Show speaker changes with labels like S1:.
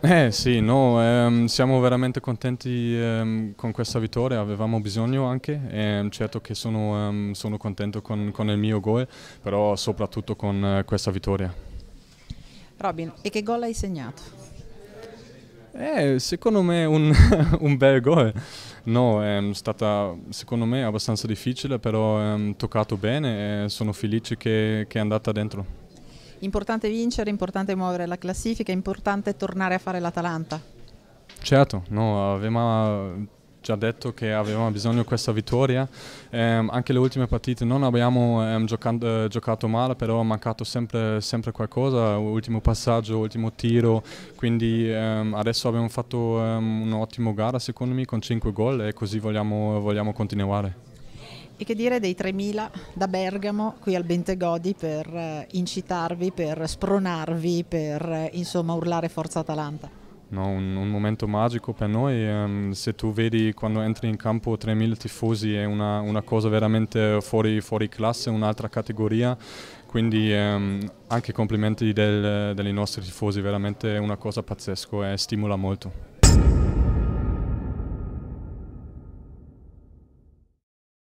S1: Eh sì, no, ehm, siamo veramente contenti ehm, con questa vittoria, avevamo bisogno anche, ehm, certo che sono, ehm, sono contento con, con, il mio gol, però soprattutto con eh, questa vittoria.
S2: Robin, e che gol hai segnato?
S1: Eh, secondo me un, un bel gol, no, ehm, è stata secondo me abbastanza difficile, però ho ehm, toccato bene e sono felice che, che è andata dentro.
S3: Importante vincere, importante muovere la classifica, importante tornare a fare l'Atalanta.
S1: Certo, no, avevamo già detto che avevamo bisogno di questa vittoria. Eh, anche le ultime partite non abbiamo eh, giocando, eh, giocato male, però ha mancato sempre, sempre, qualcosa, ultimo passaggio, ultimo tiro, quindi ehm, adesso abbiamo fatto ehm, un'ottima gara secondo me con 5 gol e così vogliamo, vogliamo continuare.
S3: E che dire dei 3.000 da Bergamo qui al Bentegodi per eh, incitarvi, per spronarvi, per eh, insomma urlare Forza Atalanta?
S1: No, un, un momento magico per noi, um, se tu vedi quando entri in campo 3.000 tifosi è una, una cosa veramente fuori, fuori classe, un'altra categoria, quindi um, anche complimenti del, dei nostri tifosi, veramente è una cosa pazzesca e stimola molto.